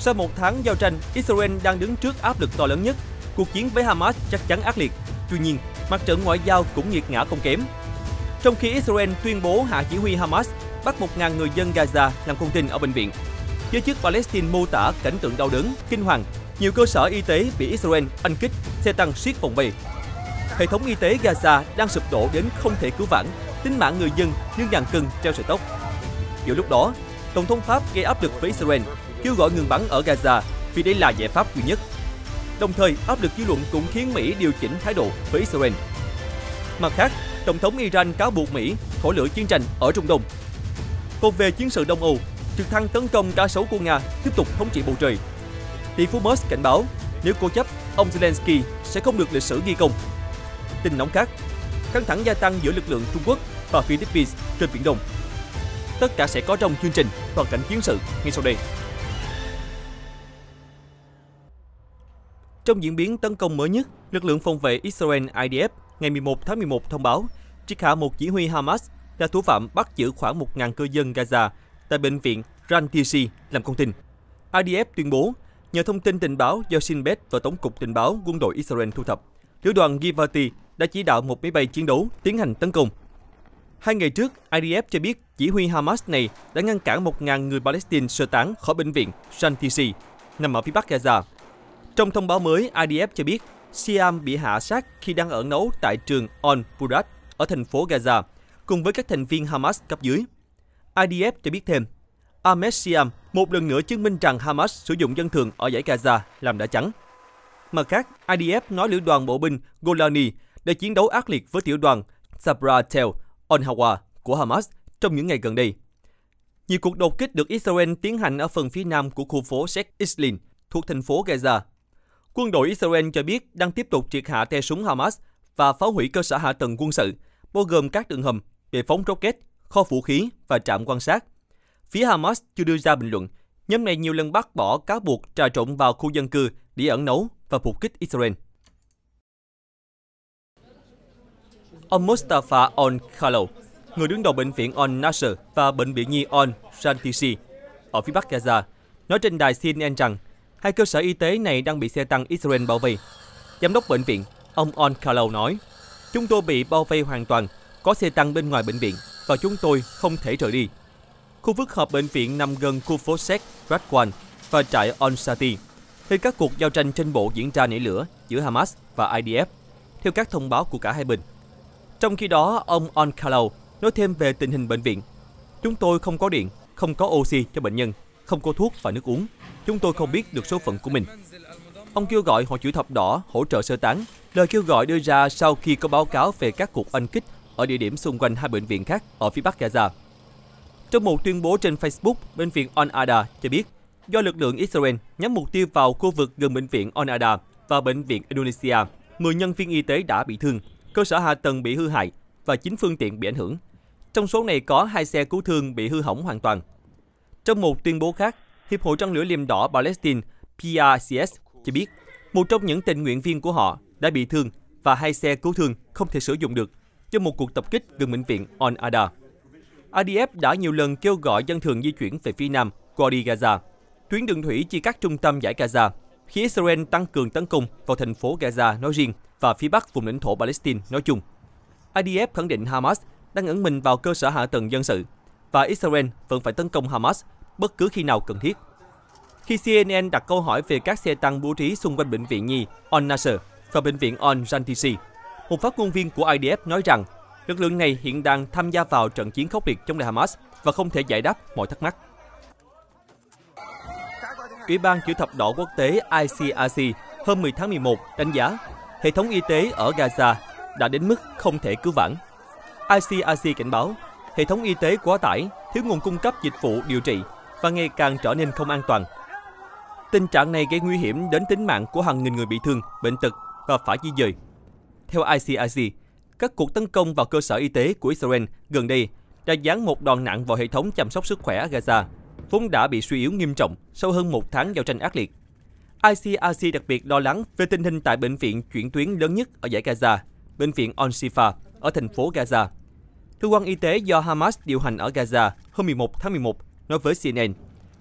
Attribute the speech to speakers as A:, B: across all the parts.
A: Sau một tháng giao tranh, Israel đang đứng trước áp lực to lớn nhất. Cuộc chiến với Hamas chắc chắn ác liệt. Tuy nhiên, mặt trận ngoại giao cũng nghiệt ngã không kém. Trong khi Israel tuyên bố hạ chỉ huy Hamas bắt 1.000 người dân Gaza làm con tin ở bệnh viện. Giới chức Palestine mô tả cảnh tượng đau đớn, kinh hoàng. Nhiều cơ sở y tế bị Israel anh kích, xe tăng siết phòng vây. Hệ thống y tế Gaza đang sụp đổ đến không thể cứu vãn, tính mạng người dân như ngàn cân treo sợi tóc. Giữa lúc đó, Tổng thống Pháp gây áp lực với Israel kêu gọi ngừng bắn ở Gaza vì đây là giải pháp duy nhất. Đồng thời, áp lực dư luận cũng khiến Mỹ điều chỉnh thái độ với Israel. Mặt khác, Tổng thống Iran cáo buộc Mỹ thổ lửa chiến tranh ở Trung Đông. Còn về chiến sự Đông Âu, trực thăng tấn công đa số của Nga tiếp tục thống trị bầu trời. Tỷ phú Musk cảnh báo nếu cô chấp, ông Zelensky sẽ không được lịch sử ghi công. Tình nóng khác, căng thẳng gia tăng giữa lực lượng Trung Quốc và Philippines trên Biển Đông. Tất cả sẽ có trong chương trình toàn cảnh chiến sự ngay sau đây. Trong diễn biến tấn công mới nhất, lực lượng phòng vệ Israel IDF ngày 11 tháng 11 thông báo triệt hạ một chỉ huy Hamas là thủ phạm bắt giữ khoảng 1.000 cư dân Gaza tại bệnh viện Rantisi làm con tin. IDF tuyên bố, nhờ thông tin tình báo do Shin Bet và Tổng cục Tình báo quân đội Israel thu thập, lữ đoàn Givati đã chỉ đạo một máy bay chiến đấu tiến hành tấn công. Hai ngày trước, IDF cho biết chỉ huy Hamas này đã ngăn cản 1.000 người Palestine sơ tán khỏi bệnh viện Rantisi nằm ở phía bắc Gaza trong thông báo mới, IDF cho biết Siam bị hạ sát khi đang ở nấu tại trường al Burat ở thành phố Gaza, cùng với các thành viên Hamas cấp dưới. IDF cho biết thêm, Ahmed Siam một lần nữa chứng minh rằng Hamas sử dụng dân thường ở giải Gaza làm đã trắng. Mặt khác, IDF nói lữ đoàn bộ binh Golani đã chiến đấu ác liệt với tiểu đoàn Sabra Tel Sabratel hawa của Hamas trong những ngày gần đây. Nhiều cuộc đột kích được Israel tiến hành ở phần phía nam của khu phố Sheikh Islin thuộc thành phố Gaza Quân đội Israel cho biết đang tiếp tục triệt hạ tay súng Hamas và phá hủy cơ sở hạ tầng quân sự, bao gồm các đường hầm, bệ phóng rocket, kho vũ khí và trạm quan sát. Phía Hamas chưa đưa ra bình luận. Nhóm này nhiều lần bác bỏ cáo buộc trà trộn vào khu dân cư để ẩn nấu và phục kích Israel. Ông Mustafa Al Khalou, người đứng đầu bệnh viện Al Nasser và bệnh viện nhi Al Rantisi ở phía bắc Gaza, nói trên đài CNN rằng Hai cơ sở y tế này đang bị xe tăng Israel bao vây. Giám đốc bệnh viện, ông On Kalau nói, Chúng tôi bị bao vây hoàn toàn, có xe tăng bên ngoài bệnh viện và chúng tôi không thể rời đi. Khu phức hợp bệnh viện nằm gần khu phố Sek, Radwan và trại On Onsati, nơi các cuộc giao tranh trên bộ diễn ra nảy lửa giữa Hamas và IDF, theo các thông báo của cả hai bên. Trong khi đó, ông On Kalau nói thêm về tình hình bệnh viện. Chúng tôi không có điện, không có oxy cho bệnh nhân không có thuốc và nước uống. Chúng tôi không biết được số phận của mình. Ông kêu gọi Hội chữ thập đỏ hỗ trợ sơ tán. Lời kêu gọi đưa ra sau khi có báo cáo về các cuộc oanh kích ở địa điểm xung quanh hai bệnh viện khác ở phía bắc Gaza. Trong một tuyên bố trên Facebook, bệnh viện Al-Ada cho biết do lực lượng Israel nhắm mục tiêu vào khu vực gần bệnh viện Al-Ada và bệnh viện Indonesia, 10 nhân viên y tế đã bị thương, cơ sở hạ tầng bị hư hại và 9 phương tiện bị ảnh hưởng. Trong số này có hai xe cứu thương bị hư hỏng hoàn toàn. Trong một tuyên bố khác, Hiệp hội Trăng lửa Liềm đỏ Palestine PRCS cho biết một trong những tình nguyện viên của họ đã bị thương và hai xe cứu thương không thể sử dụng được trong một cuộc tập kích gần bệnh viện On Ada. IDF đã nhiều lần kêu gọi dân thường di chuyển về phía nam qua đi Gaza. Tuyến đường thủy chia cắt trung tâm giải Gaza, khi Israel tăng cường tấn công vào thành phố Gaza nói riêng và phía bắc vùng lãnh thổ Palestine nói chung. IDF khẳng định Hamas đang ẩn mình vào cơ sở hạ tầng dân sự và Israel vẫn phải tấn công Hamas bất cứ khi nào cần thiết. Khi CNN đặt câu hỏi về các xe tăng bố trí xung quanh bệnh viện Nhi On Nasser và bệnh viện On Rantisi, một phát ngôn viên của IDF nói rằng lực lượng này hiện đang tham gia vào trận chiến khốc liệt chống lại Hamas và không thể giải đáp mọi thắc mắc. Ủy ban Chữ thập đỏ quốc tế ICRC hôm 10 tháng 11 đánh giá hệ thống y tế ở Gaza đã đến mức không thể cứu vãn. ICRC cảnh báo hệ thống y tế quá tải, thiếu nguồn cung cấp dịch vụ điều trị và ngày càng trở nên không an toàn. Tình trạng này gây nguy hiểm đến tính mạng của hàng nghìn người bị thương, bệnh tật và phải di dời. Theo ICIC, các cuộc tấn công vào cơ sở y tế của Israel gần đây đã giáng một đòn nặng vào hệ thống chăm sóc sức khỏe Gaza, vốn đã bị suy yếu nghiêm trọng sau hơn một tháng giao tranh ác liệt. ICRC đặc biệt lo lắng về tình hình tại bệnh viện chuyển tuyến lớn nhất ở giải Gaza, bệnh viện Al-Shifa ở thành phố Gaza. Cơ quan y tế do Hamas điều hành ở Gaza hôm 11 tháng 11 nói với CNN.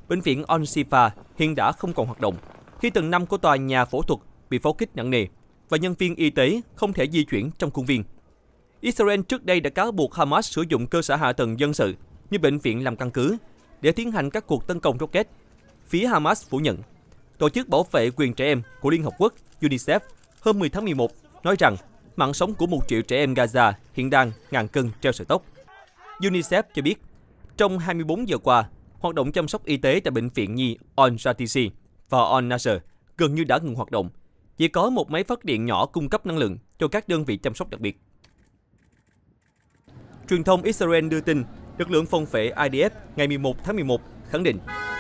A: Bệnh viện Al-Shifa hiện đã không còn hoạt động khi tầng 5 của tòa nhà phẫu thuật bị pháo kích nặng nề và nhân viên y tế không thể di chuyển trong khuôn viên. Israel trước đây đã cáo buộc Hamas sử dụng cơ sở hạ tầng dân sự như bệnh viện làm căn cứ để tiến hành các cuộc tấn công rocket. Phía Hamas phủ nhận. Tổ chức bảo vệ quyền trẻ em của Liên Hợp Quốc UNICEF hôm 10 tháng 11 nói rằng mạng sống của một triệu trẻ em Gaza hiện đang ngàn cân treo sợi tóc. UNICEF cho biết, trong 24 giờ qua, hoạt động chăm sóc y tế tại bệnh viện Nhi Al-Shatisi và Al-Nasser gần như đã ngừng hoạt động. Chỉ có một máy phát điện nhỏ cung cấp năng lượng cho các đơn vị chăm sóc đặc biệt. Truyền thông Israel đưa tin, lực lượng phòng vệ IDF ngày 11 tháng 11 khẳng định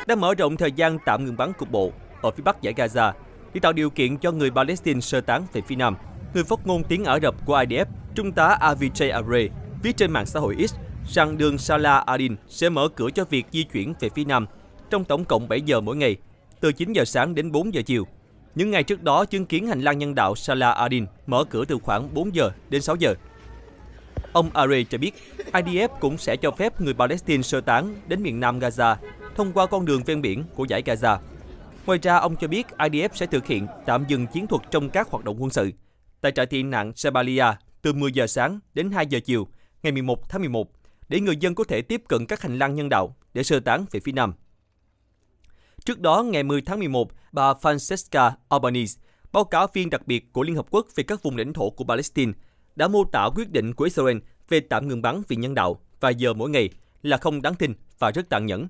A: đã mở rộng thời gian tạm ngừng bắn cục bộ ở phía bắc giải Gaza để tạo điều kiện cho người Palestine sơ tán về phía nam. Người phát ngôn tiếng Ả Rập của IDF, Trung tá Avichay Arre, viết trên mạng xã hội X rằng đường Salah Adin sẽ mở cửa cho việc di chuyển về phía nam trong tổng cộng 7 giờ mỗi ngày, từ 9 giờ sáng đến 4 giờ chiều. Những ngày trước đó chứng kiến hành lang nhân đạo Salah Adin mở cửa từ khoảng 4 giờ đến 6 giờ. Ông Are cho biết, IDF cũng sẽ cho phép người Palestine sơ tán đến miền nam Gaza thông qua con đường ven biển của giải Gaza. Ngoài ra, ông cho biết IDF sẽ thực hiện tạm dừng chiến thuật trong các hoạt động quân sự tại trại tị nạn Sebalia từ 10 giờ sáng đến 2 giờ chiều ngày 11 tháng 11 để người dân có thể tiếp cận các hành lang nhân đạo để sơ tán về phía Nam. Trước đó, ngày 10 tháng 11, bà Francesca Albanese, báo cáo viên đặc biệt của Liên Hợp Quốc về các vùng lãnh thổ của Palestine, đã mô tả quyết định của Israel về tạm ngừng bắn vì nhân đạo và giờ mỗi ngày là không đáng tin và rất tàn nhẫn.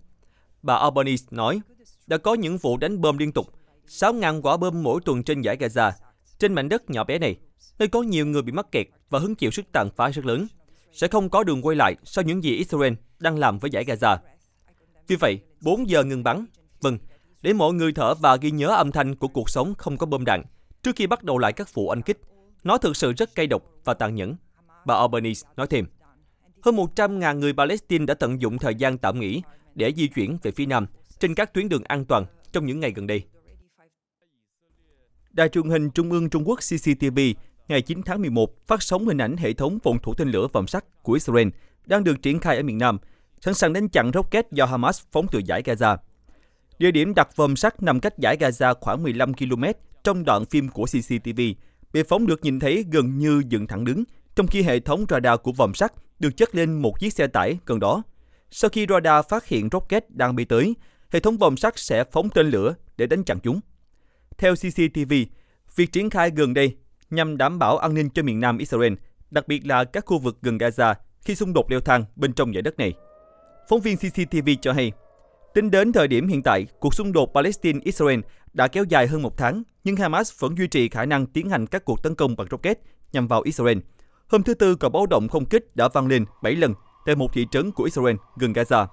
A: Bà Albanese nói, đã có những vụ đánh bom liên tục, 6.000 quả bom mỗi tuần trên giải Gaza, trên mảnh đất nhỏ bé này, nơi có nhiều người bị mắc kẹt và hứng chịu sức tàn phá rất lớn sẽ không có đường quay lại sau những gì Israel đang làm với giải Gaza. Vì vậy, 4 giờ ngừng bắn, vâng, để mọi người thở và ghi nhớ âm thanh của cuộc sống không có bom đạn trước khi bắt đầu lại các vụ anh kích. Nó thực sự rất cay độc và tàn nhẫn. Bà Albanese nói thêm, hơn 100.000 người Palestine đã tận dụng thời gian tạm nghỉ để di chuyển về phía Nam trên các tuyến đường an toàn trong những ngày gần đây. Đài truyền hình Trung ương Trung Quốc CCTV ngày 9 tháng 11 phát sóng hình ảnh hệ thống phòng thủ tên lửa vòm sắt của Israel đang được triển khai ở miền Nam, sẵn sàng đánh chặn rocket do Hamas phóng từ giải Gaza. Địa điểm đặt vòm sắt nằm cách giải Gaza khoảng 15 km trong đoạn phim của CCTV. Bệ phóng được nhìn thấy gần như dựng thẳng đứng, trong khi hệ thống radar của vòm sắt được chất lên một chiếc xe tải gần đó. Sau khi radar phát hiện rocket đang bay tới, hệ thống vòm sắt sẽ phóng tên lửa để đánh chặn chúng. Theo CCTV, việc triển khai gần đây nhằm đảm bảo an ninh cho miền nam Israel, đặc biệt là các khu vực gần Gaza khi xung đột leo thang bên trong giải đất này. Phóng viên CCTV cho hay, tính đến thời điểm hiện tại, cuộc xung đột Palestine-Israel đã kéo dài hơn một tháng, nhưng Hamas vẫn duy trì khả năng tiến hành các cuộc tấn công bằng rocket nhằm vào Israel. Hôm thứ Tư, còi báo động không kích đã vang lên 7 lần tại một thị trấn của Israel gần Gaza.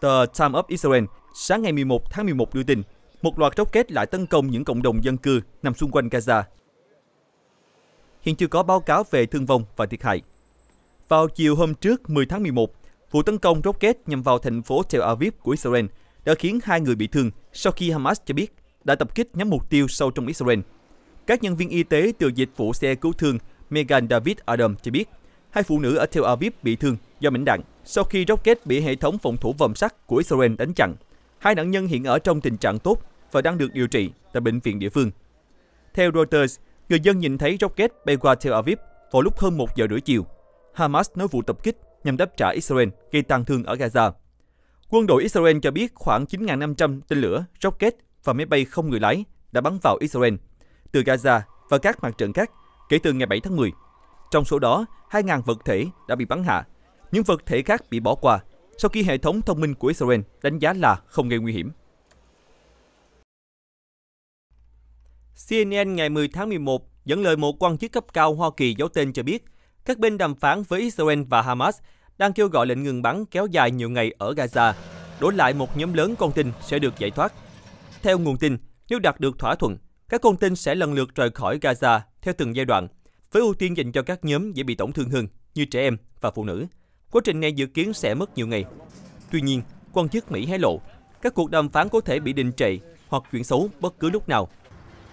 A: Tờ Time of Israel sáng ngày 11 tháng 11 đưa tin, một loạt rocket lại tấn công những cộng đồng dân cư nằm xung quanh Gaza hiện chưa có báo cáo về thương vong và thiệt hại. Vào chiều hôm trước 10 tháng 11, vụ tấn công rocket nhằm vào thành phố Tel Aviv của Israel đã khiến hai người bị thương sau khi Hamas cho biết đã tập kích nhắm mục tiêu sâu trong Israel. Các nhân viên y tế từ dịch vụ xe cứu thương Megan David Adam cho biết hai phụ nữ ở Tel Aviv bị thương do mảnh đạn sau khi rocket bị hệ thống phòng thủ vòm sắt của Israel đánh chặn. Hai nạn nhân hiện ở trong tình trạng tốt và đang được điều trị tại bệnh viện địa phương. Theo Reuters, người dân nhìn thấy rocket bay qua Tel Aviv vào lúc hơn 1 giờ rưỡi chiều. Hamas nói vụ tập kích nhằm đáp trả Israel gây tăng thương ở Gaza. Quân đội Israel cho biết khoảng 9.500 tên lửa, rocket và máy bay không người lái đã bắn vào Israel từ Gaza và các mặt trận khác kể từ ngày 7 tháng 10. Trong số đó, 2.000 vật thể đã bị bắn hạ. Những vật thể khác bị bỏ qua sau khi hệ thống thông minh của Israel đánh giá là không gây nguy hiểm. CNN ngày 10 tháng 11 dẫn lời một quan chức cấp cao Hoa Kỳ giấu tên cho biết, các bên đàm phán với Israel và Hamas đang kêu gọi lệnh ngừng bắn kéo dài nhiều ngày ở Gaza, đổi lại một nhóm lớn con tin sẽ được giải thoát. Theo nguồn tin, nếu đạt được thỏa thuận, các con tin sẽ lần lượt rời khỏi Gaza theo từng giai đoạn, với ưu tiên dành cho các nhóm dễ bị tổn thương hơn như trẻ em và phụ nữ. Quá trình này dự kiến sẽ mất nhiều ngày. Tuy nhiên, quan chức Mỹ hé lộ, các cuộc đàm phán có thể bị đình trệ hoặc chuyển xấu bất cứ lúc nào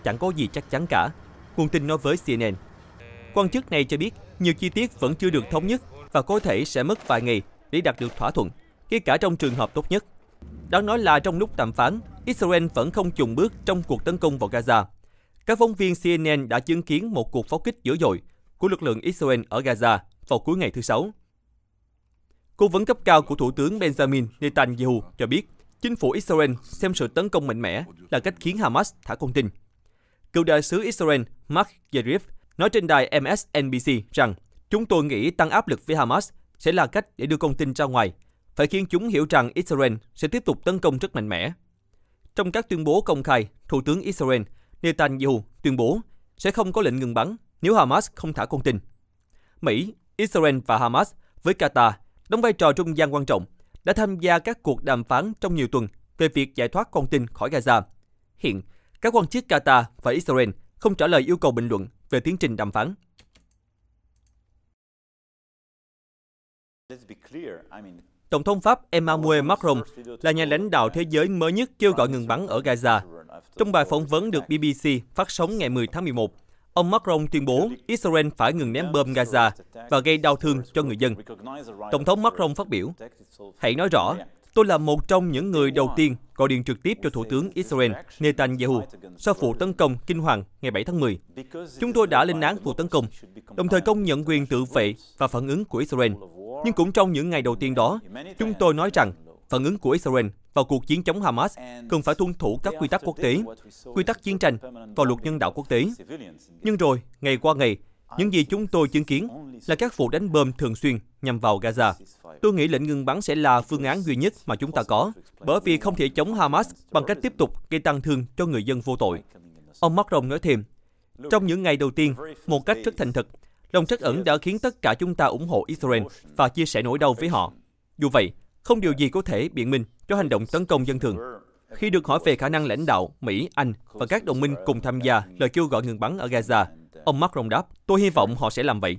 A: chẳng có gì chắc chắn cả, nguồn tin nói với CNN. Quan chức này cho biết nhiều chi tiết vẫn chưa được thống nhất và có thể sẽ mất vài ngày để đạt được thỏa thuận, kể cả trong trường hợp tốt nhất. Đáng nói là trong lúc đàm phán, Israel vẫn không chùn bước trong cuộc tấn công vào Gaza. Các phóng viên CNN đã chứng kiến một cuộc pháo kích dữ dội của lực lượng Israel ở Gaza vào cuối ngày thứ Sáu. Cố vấn cấp cao của Thủ tướng Benjamin Netanyahu cho biết chính phủ Israel xem sự tấn công mạnh mẽ là cách khiến Hamas thả con tin. Cựu đại sứ Israel Mark Yerif nói trên đài MSNBC rằng Chúng tôi nghĩ tăng áp lực với Hamas sẽ là cách để đưa con tin ra ngoài, phải khiến chúng hiểu rằng Israel sẽ tiếp tục tấn công rất mạnh mẽ. Trong các tuyên bố công khai, Thủ tướng Israel Netanyahu tuyên bố sẽ không có lệnh ngừng bắn nếu Hamas không thả con tin. Mỹ, Israel và Hamas với Qatar đóng vai trò trung gian quan trọng, đã tham gia các cuộc đàm phán trong nhiều tuần về việc giải thoát con tin khỏi Gaza. Hiện, các quan chức Qatar và Israel không trả lời yêu cầu bình luận về tiến trình đàm phán. Tổng thống Pháp Emmanuel Macron là nhà lãnh đạo thế giới mới nhất kêu gọi ngừng bắn ở Gaza. Trong bài phỏng vấn được BBC phát sóng ngày 10 tháng 11, ông Macron tuyên bố Israel phải ngừng ném bom Gaza và gây đau thương cho người dân. Tổng thống Macron phát biểu, hãy nói rõ, Tôi là một trong những người đầu tiên gọi điện trực tiếp cho Thủ tướng Israel Netanyahu sau vụ tấn công kinh hoàng ngày 7 tháng 10. Chúng tôi đã lên án vụ tấn công, đồng thời công nhận quyền tự vệ và phản ứng của Israel. Nhưng cũng trong những ngày đầu tiên đó, chúng tôi nói rằng phản ứng của Israel vào cuộc chiến chống Hamas cần phải tuân thủ các quy tắc quốc tế, quy tắc chiến tranh và luật nhân đạo quốc tế. Nhưng rồi, ngày qua ngày, những gì chúng tôi chứng kiến là các vụ đánh bom thường xuyên nhằm vào Gaza. Tôi nghĩ lệnh ngừng bắn sẽ là phương án duy nhất mà chúng ta có, bởi vì không thể chống Hamas bằng cách tiếp tục gây tăng thương cho người dân vô tội. Ông Macron nói thêm, trong những ngày đầu tiên, một cách rất thành thực, lòng trắc ẩn đã khiến tất cả chúng ta ủng hộ Israel và chia sẻ nỗi đau với họ. Dù vậy, không điều gì có thể biện minh cho hành động tấn công dân thường. Khi được hỏi về khả năng lãnh đạo Mỹ, Anh và các đồng minh cùng tham gia lời kêu gọi ngừng bắn ở Gaza, Ông Macron đáp, tôi hy vọng họ sẽ làm vậy.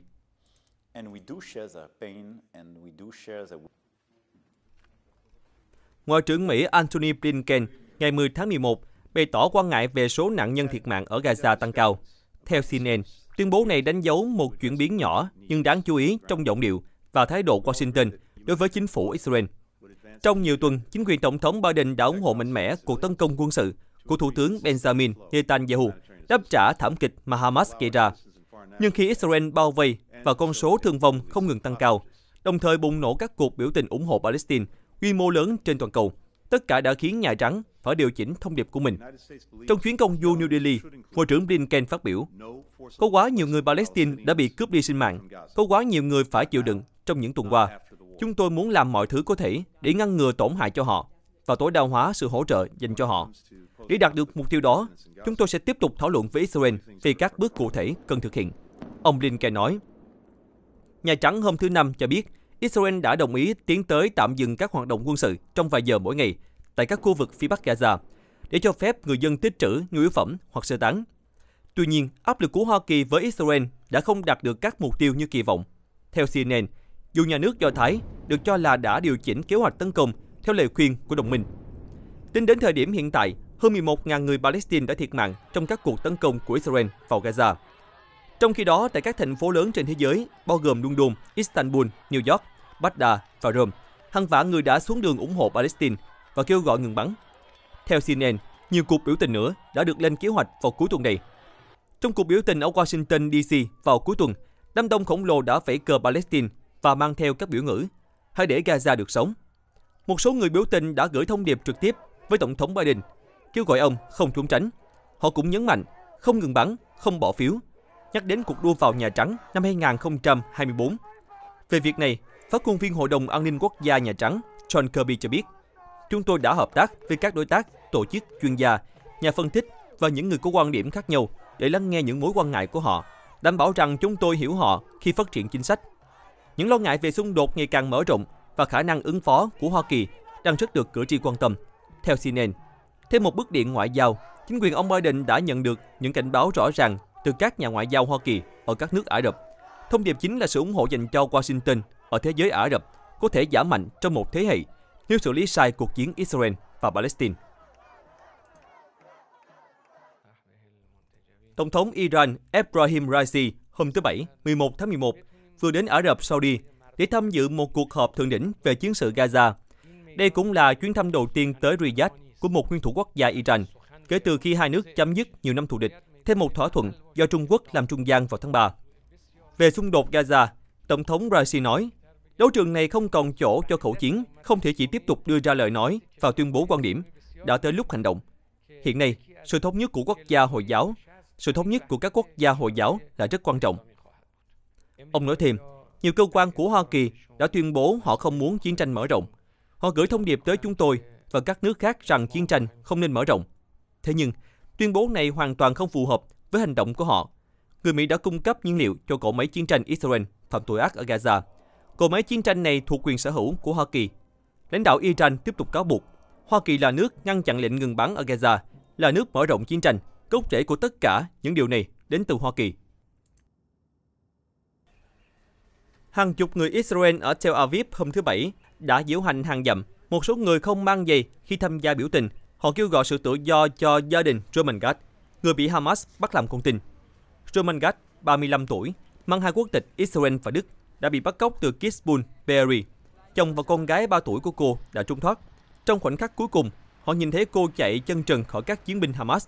A: Ngoại trưởng Mỹ Antony Blinken ngày 10 tháng 11 bày tỏ quan ngại về số nạn nhân thiệt mạng ở Gaza tăng cao. Theo CNN, tuyên bố này đánh dấu một chuyển biến nhỏ nhưng đáng chú ý trong giọng điệu và thái độ Washington đối với chính phủ Israel. Trong nhiều tuần, chính quyền Tổng thống Biden đã ủng hộ mạnh mẽ cuộc tấn công quân sự của Thủ tướng Benjamin Netanyahu đáp trả thảm kịch mà Hamas gây ra. Nhưng khi Israel bao vây và con số thương vong không ngừng tăng cao, đồng thời bùng nổ các cuộc biểu tình ủng hộ Palestine quy mô lớn trên toàn cầu, tất cả đã khiến Nhà Trắng phải điều chỉnh thông điệp của mình. Trong chuyến công du New Delhi, Ngoại trưởng Blinken phát biểu, có quá nhiều người Palestine đã bị cướp đi sinh mạng, có quá nhiều người phải chịu đựng trong những tuần qua. Chúng tôi muốn làm mọi thứ có thể để ngăn ngừa tổn hại cho họ và tối đa hóa sự hỗ trợ dành cho họ. Để đạt được mục tiêu đó, chúng tôi sẽ tiếp tục thảo luận với Israel về các bước cụ thể cần thực hiện. Ông Blinken nói. Nhà Trắng hôm thứ Năm cho biết Israel đã đồng ý tiến tới tạm dừng các hoạt động quân sự trong vài giờ mỗi ngày tại các khu vực phía Bắc Gaza để cho phép người dân tích trữ nhu yếu phẩm hoặc sơ tán. Tuy nhiên, áp lực của Hoa Kỳ với Israel đã không đạt được các mục tiêu như kỳ vọng. Theo CNN, dù nhà nước Do Thái được cho là đã điều chỉnh kế hoạch tấn công theo lời khuyên của đồng minh. Tính đến thời điểm hiện tại, hơn 11.000 người Palestine đã thiệt mạng trong các cuộc tấn công của Israel vào Gaza. Trong khi đó, tại các thành phố lớn trên thế giới, bao gồm London, Istanbul, New York, Baghdad và Rome, hàng vạn người đã xuống đường ủng hộ Palestine và kêu gọi ngừng bắn. Theo CNN, nhiều cuộc biểu tình nữa đã được lên kế hoạch vào cuối tuần này. Trong cuộc biểu tình ở Washington DC vào cuối tuần, đám đông khổng lồ đã vẫy cờ Palestine và mang theo các biểu ngữ hãy để Gaza được sống một số người biểu tình đã gửi thông điệp trực tiếp với Tổng thống Biden, kêu gọi ông không trốn tránh. Họ cũng nhấn mạnh không ngừng bắn, không bỏ phiếu, nhắc đến cuộc đua vào Nhà Trắng năm 2024. Về việc này, phát ngôn viên Hội đồng An ninh Quốc gia Nhà Trắng John Kirby cho biết, chúng tôi đã hợp tác với các đối tác, tổ chức, chuyên gia, nhà phân tích và những người có quan điểm khác nhau để lắng nghe những mối quan ngại của họ, đảm bảo rằng chúng tôi hiểu họ khi phát triển chính sách. Những lo ngại về xung đột ngày càng mở rộng và khả năng ứng phó của Hoa Kỳ đang rất được cử tri quan tâm. Theo CNN, thêm một bước điện ngoại giao, chính quyền ông Biden đã nhận được những cảnh báo rõ ràng từ các nhà ngoại giao Hoa Kỳ ở các nước Ả Rập. Thông điệp chính là sự ủng hộ dành cho Washington ở thế giới Ả Rập có thể giảm mạnh trong một thế hệ nếu xử lý sai cuộc chiến Israel và Palestine. Tổng thống Iran Ebrahim Raisi hôm thứ Bảy, 11 tháng 11, vừa đến Ả Rập Saudi để tham dự một cuộc họp thượng đỉnh về chiến sự Gaza. Đây cũng là chuyến thăm đầu tiên tới Riyadh của một nguyên thủ quốc gia Iran kể từ khi hai nước chấm dứt nhiều năm thù địch thêm một thỏa thuận do Trung Quốc làm trung gian vào tháng 3. Về xung đột Gaza, Tổng thống Raisi nói, đấu trường này không còn chỗ cho khẩu chiến, không thể chỉ tiếp tục đưa ra lời nói và tuyên bố quan điểm, đã tới lúc hành động. Hiện nay, sự thống nhất của quốc gia Hồi giáo, sự thống nhất của các quốc gia Hồi giáo là rất quan trọng. Ông nói thêm, nhiều cơ quan của Hoa Kỳ đã tuyên bố họ không muốn chiến tranh mở rộng. Họ gửi thông điệp tới chúng tôi và các nước khác rằng chiến tranh không nên mở rộng. Thế nhưng, tuyên bố này hoàn toàn không phù hợp với hành động của họ. Người Mỹ đã cung cấp nhiên liệu cho cỗ máy chiến tranh Israel phạm tội ác ở Gaza. Cỗ máy chiến tranh này thuộc quyền sở hữu của Hoa Kỳ. Lãnh đạo Iran tiếp tục cáo buộc Hoa Kỳ là nước ngăn chặn lệnh ngừng bắn ở Gaza, là nước mở rộng chiến tranh. Gốc rễ của tất cả những điều này đến từ Hoa Kỳ. Hàng chục người Israel ở Tel Aviv hôm thứ Bảy đã diễu hành hàng dặm. Một số người không mang giày khi tham gia biểu tình. Họ kêu gọi sự tự do cho gia đình Roman Gad, người bị Hamas bắt làm con tin. Roman Gad, 35 tuổi, mang hai quốc tịch Israel và Đức, đã bị bắt cóc từ Kitzbühel, Berry. Chồng và con gái 3 tuổi của cô đã trốn thoát. Trong khoảnh khắc cuối cùng, họ nhìn thấy cô chạy chân trần khỏi các chiến binh Hamas.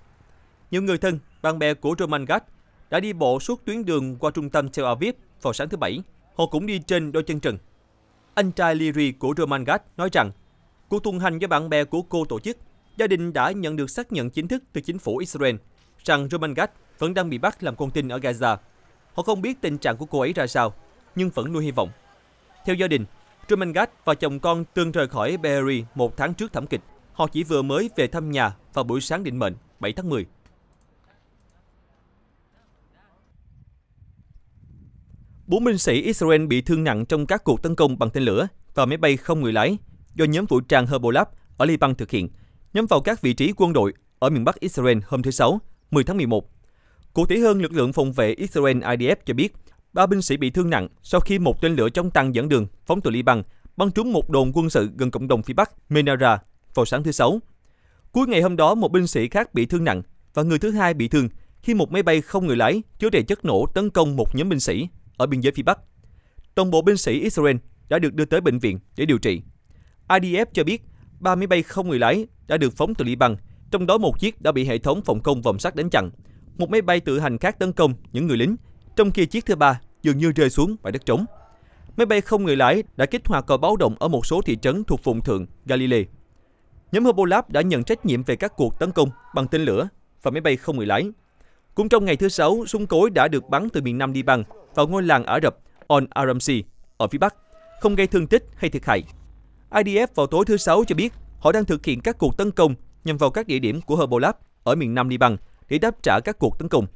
A: Nhiều người thân, bạn bè của Roman Gad đã đi bộ suốt tuyến đường qua trung tâm Tel Aviv vào sáng thứ Bảy họ cũng đi trên đôi chân trần. Anh trai Liri của Roman Gat nói rằng, cuộc tuần hành với bạn bè của cô tổ chức, gia đình đã nhận được xác nhận chính thức từ chính phủ Israel rằng Roman Gat vẫn đang bị bắt làm con tin ở Gaza. Họ không biết tình trạng của cô ấy ra sao, nhưng vẫn nuôi hy vọng. Theo gia đình, Roman Gat và chồng con từng rời khỏi Berry một tháng trước thảm kịch. Họ chỉ vừa mới về thăm nhà vào buổi sáng định mệnh 7 tháng 10. Bốn binh sĩ Israel bị thương nặng trong các cuộc tấn công bằng tên lửa và máy bay không người lái do nhóm vũ trang Hezbollah ở Liban thực hiện, nhắm vào các vị trí quân đội ở miền Bắc Israel hôm thứ Sáu, 10 tháng 11. Cụ thể hơn, lực lượng phòng vệ Israel IDF cho biết ba binh sĩ bị thương nặng sau khi một tên lửa chống tăng dẫn đường phóng từ Liban bắn trúng một đồn quân sự gần cộng đồng phía Bắc Menara vào sáng thứ Sáu. Cuối ngày hôm đó, một binh sĩ khác bị thương nặng và người thứ hai bị thương khi một máy bay không người lái chứa đầy chất nổ tấn công một nhóm binh sĩ ở biên giới phía Bắc. Toàn bộ binh sĩ Israel đã được đưa tới bệnh viện để điều trị. IDF cho biết 3 máy bay không người lái đã được phóng từ Liban, trong đó một chiếc đã bị hệ thống phòng không vòng sắt đánh chặn, một máy bay tự hành khác tấn công những người lính, trong khi chiếc thứ ba dường như rơi xuống bãi đất trống. Máy bay không người lái đã kích hoạt còi báo động ở một số thị trấn thuộc vùng thượng Galilee. Nhóm Hezbollah đã nhận trách nhiệm về các cuộc tấn công bằng tên lửa và máy bay không người lái. Cũng trong ngày thứ Sáu, súng cối đã được bắn từ miền Nam Liban vào ngôi làng Ả Rập On Aramsi ở phía Bắc, không gây thương tích hay thiệt hại. IDF vào tối thứ Sáu cho biết họ đang thực hiện các cuộc tấn công nhằm vào các địa điểm của Hezbollah ở miền Nam Liban để đáp trả các cuộc tấn công.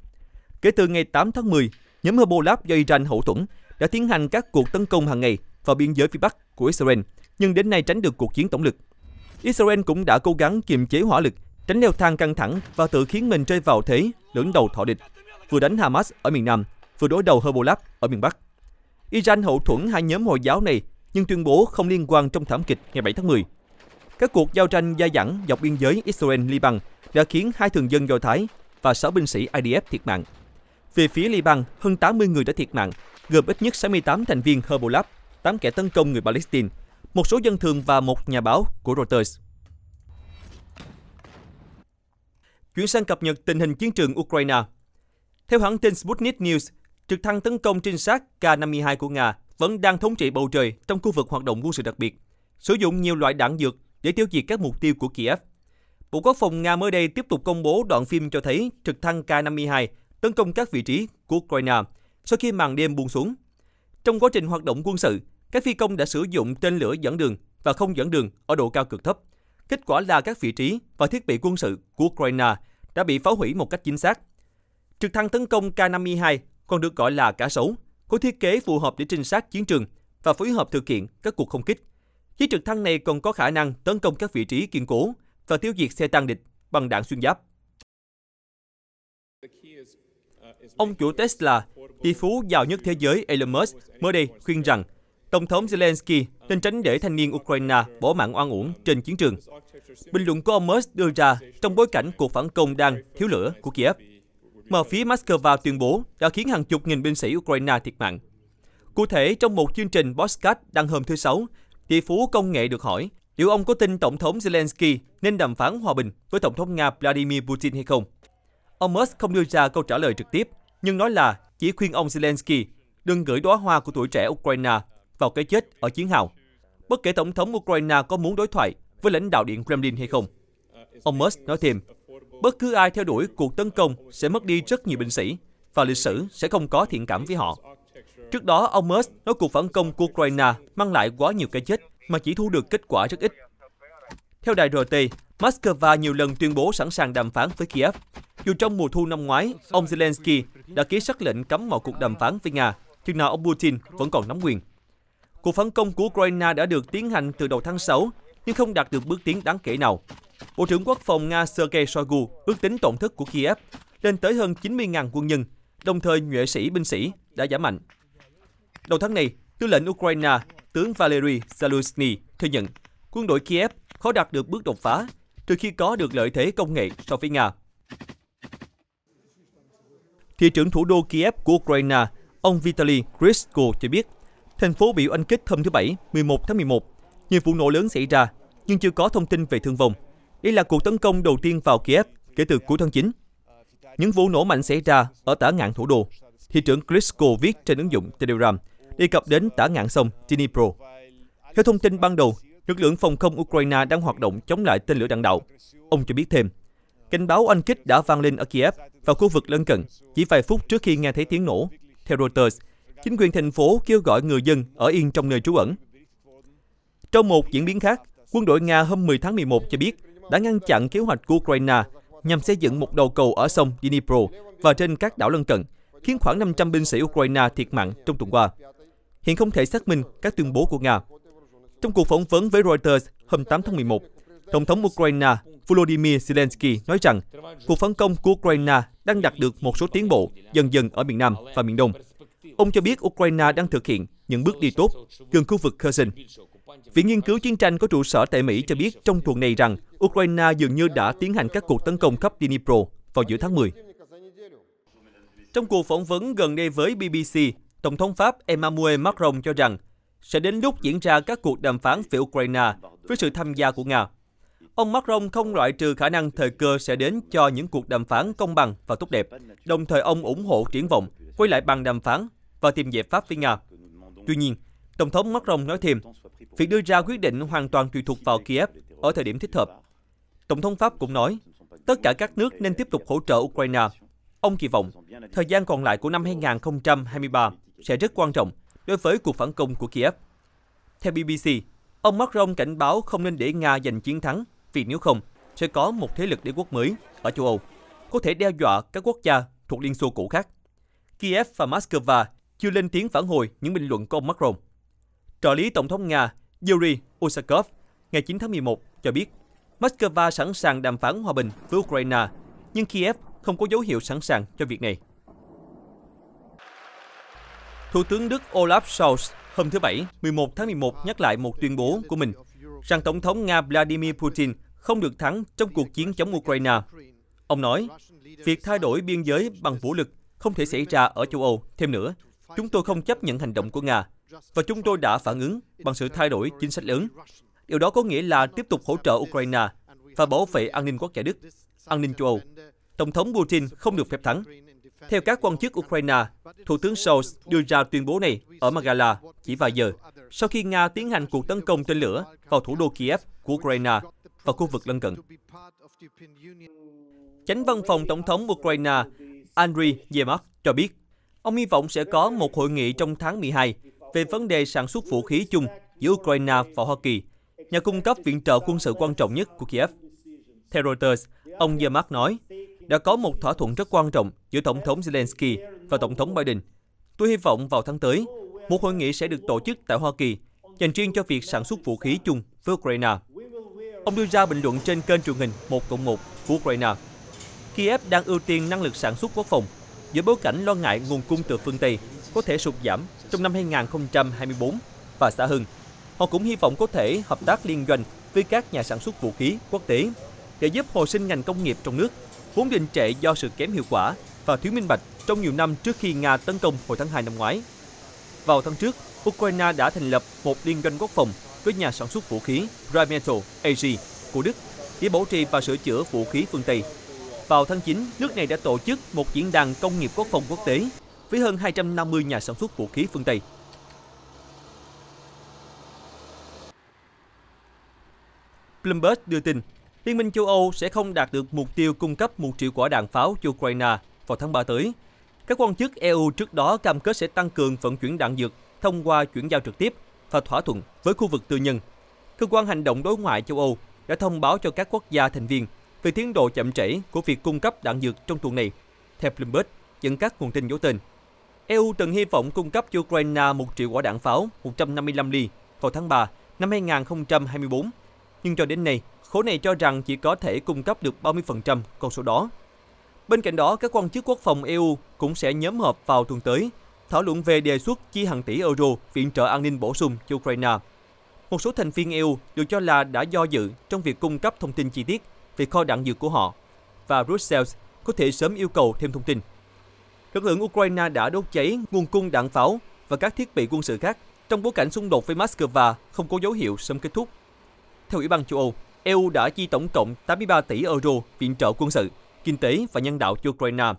A: Kể từ ngày 8 tháng 10, nhóm Hezbollah do Iran hậu thuẫn đã tiến hành các cuộc tấn công hàng ngày vào biên giới phía Bắc của Israel, nhưng đến nay tránh được cuộc chiến tổng lực. Israel cũng đã cố gắng kiềm chế hỏa lực, tránh leo thang căng thẳng và tự khiến mình rơi vào thế lưỡng đầu thọ địch, vừa đánh Hamas ở miền Nam, vừa đối đầu Hezbollah ở miền Bắc. Iran hậu thuẫn hai nhóm Hồi giáo này nhưng tuyên bố không liên quan trong thảm kịch ngày 7 tháng 10. Các cuộc giao tranh dai dẳng dọc biên giới Israel-Liban đã khiến hai thường dân Do Thái và 6 binh sĩ IDF thiệt mạng. Về phía Liban, hơn 80 người đã thiệt mạng, gồm ít nhất 68 thành viên Hezbollah, 8 kẻ tấn công người Palestine, một số dân thường và một nhà báo của Reuters. Chuyển sang cập nhật tình hình chiến trường Ukraine. Theo hãng tin Sputnik News, trực thăng tấn công trinh sát K-52 của Nga vẫn đang thống trị bầu trời trong khu vực hoạt động quân sự đặc biệt, sử dụng nhiều loại đạn dược để tiêu diệt các mục tiêu của Kiev. Bộ Quốc phòng Nga mới đây tiếp tục công bố đoạn phim cho thấy trực thăng K-52 tấn công các vị trí của Ukraine sau khi màn đêm buông xuống. Trong quá trình hoạt động quân sự, các phi công đã sử dụng tên lửa dẫn đường và không dẫn đường ở độ cao cực thấp. Kết quả là các vị trí và thiết bị quân sự của Ukraine đã bị phá hủy một cách chính xác. Trực thăng tấn công K-52 còn được gọi là cá sấu, có thiết kế phù hợp để trinh sát chiến trường và phối hợp thực hiện các cuộc không kích. Chiếc trực thăng này còn có khả năng tấn công các vị trí kiên cố và tiêu diệt xe tăng địch bằng đạn xuyên giáp. Ông chủ Tesla, tỷ phú giàu nhất thế giới Elon Musk mới đây khuyên rằng Tổng thống Zelensky nên tránh để thanh niên Ukraine bỏ mạng oan uổng trên chiến trường. Bình luận của ông Musk đưa ra trong bối cảnh cuộc phản công đang thiếu lửa của Kiev mà phía Moscow tuyên bố đã khiến hàng chục nghìn binh sĩ Ukraine thiệt mạng. Cụ thể, trong một chương trình podcast đăng hôm thứ Sáu, tỷ phú công nghệ được hỏi liệu ông có tin Tổng thống Zelensky nên đàm phán hòa bình với Tổng thống Nga Vladimir Putin hay không. Ông Musk không đưa ra câu trả lời trực tiếp, nhưng nói là chỉ khuyên ông Zelensky đừng gửi đóa hoa của tuổi trẻ Ukraine vào cái chết ở chiến hào, bất kể Tổng thống Ukraine có muốn đối thoại với lãnh đạo Điện Kremlin hay không. Ông Musk nói thêm, Bất cứ ai theo đuổi cuộc tấn công sẽ mất đi rất nhiều binh sĩ, và lịch sử sẽ không có thiện cảm với họ. Trước đó, ông Musk nói cuộc phản công của Ukraine mang lại quá nhiều cái chết mà chỉ thu được kết quả rất ít. Theo đài RT, Moscow nhiều lần tuyên bố sẵn sàng đàm phán với Kiev. Dù trong mùa thu năm ngoái, ông Zelensky đã ký sắc lệnh cấm mọi cuộc đàm phán với Nga, chừng nào ông Putin vẫn còn nắm quyền. Cuộc phản công của Ukraine đã được tiến hành từ đầu tháng 6 nhưng không đạt được bước tiến đáng kể nào. Bộ trưởng Quốc phòng Nga Sergei Shoigu ước tính tổn thất của Kiev lên tới hơn 90.000 quân nhân, đồng thời nhuệ sĩ binh sĩ đã giảm mạnh. Đầu tháng này, tư lệnh Ukraine tướng Valery Zaluzny thừa nhận quân đội Kiev khó đạt được bước đột phá trừ khi có được lợi thế công nghệ so với Nga. Thị trưởng thủ đô Kiev của Ukraine, ông Vitaly Klitschko cho biết, thành phố bị oanh kích hôm thứ Bảy, 11 tháng 11 nhiều vụ nổ lớn xảy ra, nhưng chưa có thông tin về thương vong. Đây là cuộc tấn công đầu tiên vào Kiev kể từ cuối tháng 9. Những vụ nổ mạnh xảy ra ở tả ngạn thủ đô. Thị trưởng Klitschko viết trên ứng dụng Telegram đề cập đến tả ngạn sông Dnipro. Theo thông tin ban đầu, lực lượng phòng không Ukraine đang hoạt động chống lại tên lửa đạn đạo. Ông cho biết thêm, cảnh báo anh kích đã vang lên ở Kiev và khu vực lân cận chỉ vài phút trước khi nghe thấy tiếng nổ. Theo Reuters, chính quyền thành phố kêu gọi người dân ở yên trong nơi trú ẩn trong một diễn biến khác, quân đội Nga hôm 10 tháng 11 cho biết đã ngăn chặn kế hoạch của Ukraine nhằm xây dựng một đầu cầu ở sông Dnipro và trên các đảo lân cận, khiến khoảng 500 binh sĩ Ukraine thiệt mạng trong tuần qua. Hiện không thể xác minh các tuyên bố của Nga. Trong cuộc phỏng vấn với Reuters hôm 8 tháng 11, Tổng thống Ukraine Volodymyr Zelensky nói rằng cuộc phản công của Ukraine đang đạt được một số tiến bộ dần dần ở miền Nam và miền Đông. Ông cho biết Ukraine đang thực hiện những bước đi tốt gần khu vực Kherson. Viện Nghiên cứu Chiến tranh có trụ sở tại Mỹ cho biết trong tuần này rằng Ukraine dường như đã tiến hành các cuộc tấn công khắp Dnipro vào giữa tháng 10. Trong cuộc phỏng vấn gần đây với BBC, Tổng thống Pháp Emmanuel Macron cho rằng sẽ đến lúc diễn ra các cuộc đàm phán về Ukraine với sự tham gia của Nga. Ông Macron không loại trừ khả năng thời cơ sẽ đến cho những cuộc đàm phán công bằng và tốt đẹp, đồng thời ông ủng hộ triển vọng quay lại bằng đàm phán và tìm giải pháp với Nga. Tuy nhiên, Tổng thống Macron nói thêm, việc đưa ra quyết định hoàn toàn tùy thuộc vào Kiev ở thời điểm thích hợp. Tổng thống Pháp cũng nói, tất cả các nước nên tiếp tục hỗ trợ Ukraine. Ông kỳ vọng, thời gian còn lại của năm 2023 sẽ rất quan trọng đối với cuộc phản công của Kiev. Theo BBC, ông Macron cảnh báo không nên để Nga giành chiến thắng, vì nếu không, sẽ có một thế lực đế quốc mới ở châu Âu, có thể đe dọa các quốc gia thuộc Liên Xô cũ khác. Kiev và Moscow chưa lên tiếng phản hồi những bình luận của ông Macron. Trợ lý Tổng thống Nga Yuri Usakov ngày 9 tháng 11 cho biết Moscow sẵn sàng đàm phán hòa bình với Ukraine, nhưng Kiev không có dấu hiệu sẵn sàng cho việc này. Thủ tướng Đức Olaf Scholz hôm thứ Bảy, 11 tháng 11 nhắc lại một tuyên bố của mình rằng Tổng thống Nga Vladimir Putin không được thắng trong cuộc chiến chống Ukraine. Ông nói, việc thay đổi biên giới bằng vũ lực không thể xảy ra ở châu Âu thêm nữa. Chúng tôi không chấp nhận hành động của Nga. Và chúng tôi đã phản ứng bằng sự thay đổi chính sách lớn. Điều đó có nghĩa là tiếp tục hỗ trợ Ukraine và bảo vệ an ninh quốc gia Đức, an ninh châu Âu. Tổng thống Putin không được phép thắng. Theo các quan chức Ukraine, Thủ tướng Scholz đưa ra tuyên bố này ở Magala chỉ vài giờ sau khi Nga tiến hành cuộc tấn công tên lửa vào thủ đô Kiev của Ukraine và khu vực lân cận. Chánh văn phòng Tổng thống Ukraine Andriy Yemak cho biết, ông hy vọng sẽ có một hội nghị trong tháng 12 về vấn đề sản xuất vũ khí chung giữa Ukraine và Hoa Kỳ, nhà cung cấp viện trợ quân sự quan trọng nhất của Kiev. Theo Reuters, ông Yermak nói, đã có một thỏa thuận rất quan trọng giữa Tổng thống Zelensky và Tổng thống Biden. Tôi hy vọng vào tháng tới, một hội nghị sẽ được tổ chức tại Hoa Kỳ dành riêng cho việc sản xuất vũ khí chung với Ukraine. Ông đưa ra bình luận trên kênh truyền hình 1 cộng 1 của Ukraine. Kiev đang ưu tiên năng lực sản xuất quốc phòng giữa bối cảnh lo ngại nguồn cung từ phương Tây có thể sụt giảm trong năm 2024 và xã hưng Họ cũng hy vọng có thể hợp tác liên doanh với các nhà sản xuất vũ khí quốc tế để giúp hồi sinh ngành công nghiệp trong nước, vốn đình trệ do sự kém hiệu quả và thiếu minh bạch trong nhiều năm trước khi Nga tấn công hồi tháng 2 năm ngoái. Vào tháng trước, Ukraine đã thành lập một liên doanh quốc phòng với nhà sản xuất vũ khí Rheinmetall AG của Đức để bảo trì và sửa chữa vũ khí phương Tây. Vào tháng 9, nước này đã tổ chức một diễn đàn công nghiệp quốc phòng quốc tế với hơn 250 nhà sản xuất vũ khí phương Tây. Bloomberg đưa tin, Liên minh châu Âu sẽ không đạt được mục tiêu cung cấp 1 triệu quả đạn pháo cho Ukraine vào tháng 3 tới. Các quan chức EU trước đó cam kết sẽ tăng cường vận chuyển đạn dược thông qua chuyển giao trực tiếp và thỏa thuận với khu vực tư nhân. Cơ quan hành động đối ngoại châu Âu đã thông báo cho các quốc gia thành viên về tiến độ chậm trễ của việc cung cấp đạn dược trong tuần này, theo Bloomberg dẫn các nguồn tin giấu tên. EU từng hy vọng cung cấp cho Ukraine 1 triệu quả đạn pháo 155 ly vào tháng 3 năm 2024, nhưng cho đến nay, khối này cho rằng chỉ có thể cung cấp được 30% con số đó. Bên cạnh đó, các quan chức quốc phòng EU cũng sẽ nhóm họp vào tuần tới, thảo luận về đề xuất chi hàng tỷ euro viện trợ an ninh bổ sung cho Ukraine. Một số thành viên EU được cho là đã do dự trong việc cung cấp thông tin chi tiết về kho đạn dược của họ, và Brussels có thể sớm yêu cầu thêm thông tin lực lượng Ukraine đã đốt cháy nguồn cung đạn pháo và các thiết bị quân sự khác trong bối cảnh xung đột với Moscow không có dấu hiệu sớm kết thúc. Theo Ủy ban châu Âu, EU đã chi tổng cộng 83 tỷ euro viện trợ quân sự, kinh tế và nhân đạo cho Ukraine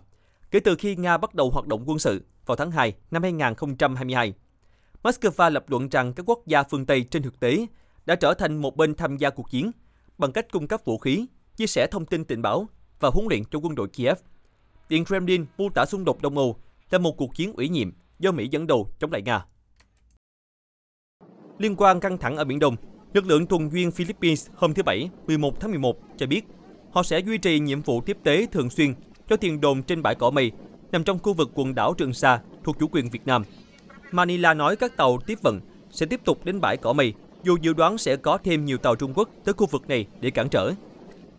A: kể từ khi Nga bắt đầu hoạt động quân sự vào tháng 2 năm 2022. Moscow lập luận rằng các quốc gia phương Tây trên thực tế đã trở thành một bên tham gia cuộc chiến bằng cách cung cấp vũ khí, chia sẻ thông tin tình báo và huấn luyện cho quân đội Kiev Điện Kremlin mô tả xung đột Đông Âu là một cuộc chiến ủy nhiệm do Mỹ dẫn đầu chống lại Nga. Liên quan căng thẳng ở Biển Đông, lực lượng tuần duyên Philippines hôm thứ Bảy 11 tháng 11 cho biết họ sẽ duy trì nhiệm vụ tiếp tế thường xuyên cho tiền đồn trên bãi cỏ mây nằm trong khu vực quần đảo Trường Sa thuộc chủ quyền Việt Nam. Manila nói các tàu tiếp vận sẽ tiếp tục đến bãi cỏ mây dù dự đoán sẽ có thêm nhiều tàu Trung Quốc tới khu vực này để cản trở.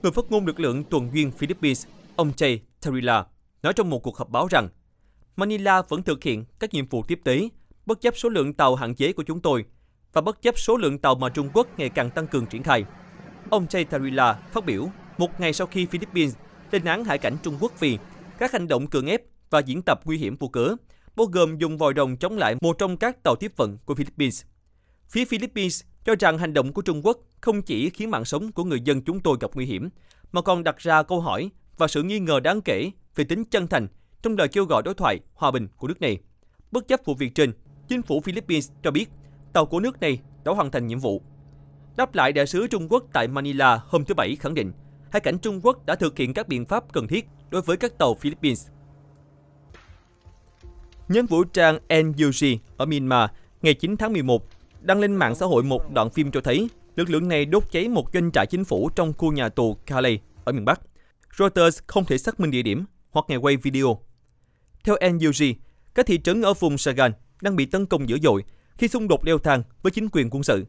A: Người phát ngôn lực lượng tuần duyên Philippines, ông Jay Tarila nói trong một cuộc họp báo rằng Manila vẫn thực hiện các nhiệm vụ tiếp tế, bất chấp số lượng tàu hạn chế của chúng tôi và bất chấp số lượng tàu mà Trung Quốc ngày càng tăng cường triển khai. Ông Jay Tarila phát biểu một ngày sau khi Philippines lên án hải cảnh Trung Quốc vì các hành động cưỡng ép và diễn tập nguy hiểm vô cớ, bao gồm dùng vòi rồng chống lại một trong các tàu tiếp vận của Philippines. Phía Philippines cho rằng hành động của Trung Quốc không chỉ khiến mạng sống của người dân chúng tôi gặp nguy hiểm, mà còn đặt ra câu hỏi và sự nghi ngờ đáng kể về tính chân thành trong lời kêu gọi đối thoại hòa bình của nước này. Bất chấp vụ việc trên, chính phủ Philippines cho biết tàu của nước này đã hoàn thành nhiệm vụ. Đáp lại đại sứ Trung Quốc tại Manila hôm thứ Bảy khẳng định, hải cảnh Trung Quốc đã thực hiện các biện pháp cần thiết đối với các tàu Philippines. Nhóm vũ trang NUG ở Myanmar ngày 9 tháng 11 đăng lên mạng xã hội một đoạn phim cho thấy lực lượng này đốt cháy một doanh trại chính phủ trong khu nhà tù Calais ở miền Bắc. Reuters không thể xác minh địa điểm hoặc ngày quay video. Theo NUG, các thị trấn ở vùng Sagan đang bị tấn công dữ dội khi xung đột leo thang với chính quyền quân sự.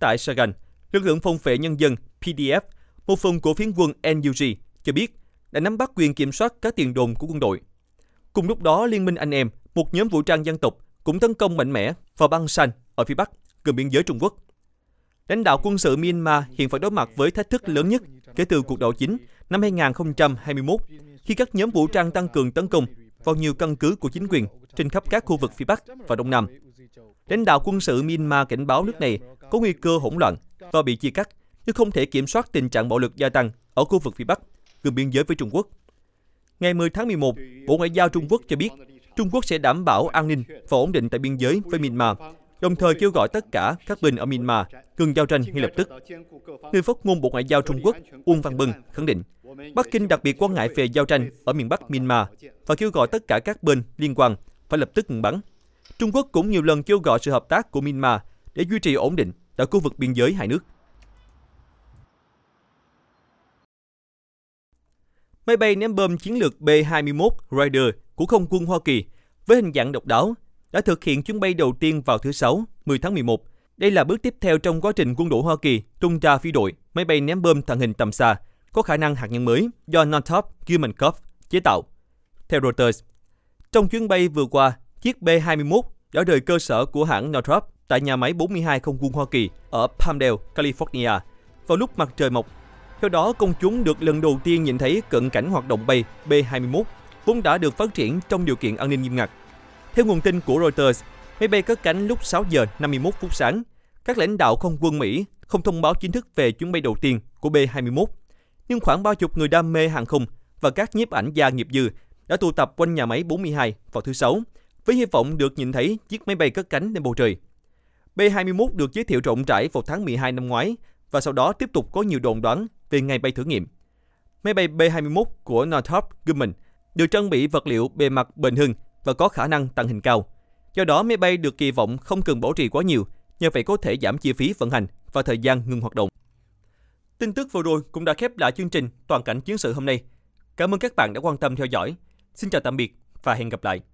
A: Tại Sagan, lực lượng phòng vệ nhân dân PDF, một phần của phiến quân NUG, cho biết đã nắm bắt quyền kiểm soát các tiền đồn của quân đội. Cùng lúc đó, Liên minh Anh Em, một nhóm vũ trang dân tộc, cũng tấn công mạnh mẽ vào băng San ở phía Bắc, gần biên giới Trung Quốc. Lãnh đạo quân sự Myanmar hiện phải đối mặt với thách thức lớn nhất kể từ cuộc đảo chính năm 2021 khi các nhóm vũ trang tăng cường tấn công vào nhiều căn cứ của chính quyền trên khắp các khu vực phía Bắc và Đông Nam. Lãnh đạo quân sự Myanmar cảnh báo nước này có nguy cơ hỗn loạn và bị chia cắt nhưng không thể kiểm soát tình trạng bạo lực gia tăng ở khu vực phía Bắc, gần biên giới với Trung Quốc. Ngày 10 tháng 11, Bộ Ngoại giao Trung Quốc cho biết Trung Quốc sẽ đảm bảo an ninh và ổn định tại biên giới với Myanmar, đồng thời kêu gọi tất cả các bên ở Myanmar ngừng giao tranh ngay lập tức. Người phát ngôn Bộ Ngoại giao Trung Quốc Uông Văn Bân khẳng định Bắc Kinh đặc biệt quan ngại về giao tranh ở miền Bắc Myanmar và kêu gọi tất cả các bên liên quan phải lập tức ngừng bắn. Trung Quốc cũng nhiều lần kêu gọi sự hợp tác của Myanmar để duy trì ổn định tại khu vực biên giới hai nước. Máy bay ném bom chiến lược B-21 Raider của Không quân Hoa Kỳ với hình dạng độc đáo đã thực hiện chuyến bay đầu tiên vào thứ Sáu, 10 tháng 11. Đây là bước tiếp theo trong quá trình quân đội Hoa Kỳ tung ra phi đội máy bay ném bom tàng hình tầm xa có khả năng hạt nhân mới do Northrop Grumman chế tạo. Theo Reuters, trong chuyến bay vừa qua, chiếc B-21 đã rời cơ sở của hãng Northrop tại nhà máy 42 không quân Hoa Kỳ ở Palmdale, California, vào lúc mặt trời mọc. Theo đó, công chúng được lần đầu tiên nhìn thấy cận cảnh hoạt động bay B-21, vốn đã được phát triển trong điều kiện an ninh nghiêm ngặt. Theo nguồn tin của Reuters, máy bay cất cánh lúc 6 giờ 51 phút sáng. Các lãnh đạo không quân Mỹ không thông báo chính thức về chuyến bay đầu tiên của B-21 nhưng khoảng bao chục người đam mê hàng không và các nhiếp ảnh gia nghiệp dư đã tụ tập quanh nhà máy 42 vào thứ Sáu với hy vọng được nhìn thấy chiếc máy bay cất cánh lên bầu trời. B-21 được giới thiệu rộng rãi vào tháng 12 năm ngoái và sau đó tiếp tục có nhiều đồn đoán về ngày bay thử nghiệm. Máy bay B-21 của Northrop Grumman được trang bị vật liệu bề mặt bền hưng và có khả năng tăng hình cao. Do đó, máy bay được kỳ vọng không cần bảo trì quá nhiều, nhờ vậy có thể giảm chi phí vận hành và thời gian ngừng hoạt động. Tin tức vừa rồi cũng đã khép lại chương trình Toàn cảnh chiến sự hôm nay. Cảm ơn các bạn đã quan tâm theo dõi. Xin chào tạm biệt và hẹn gặp lại.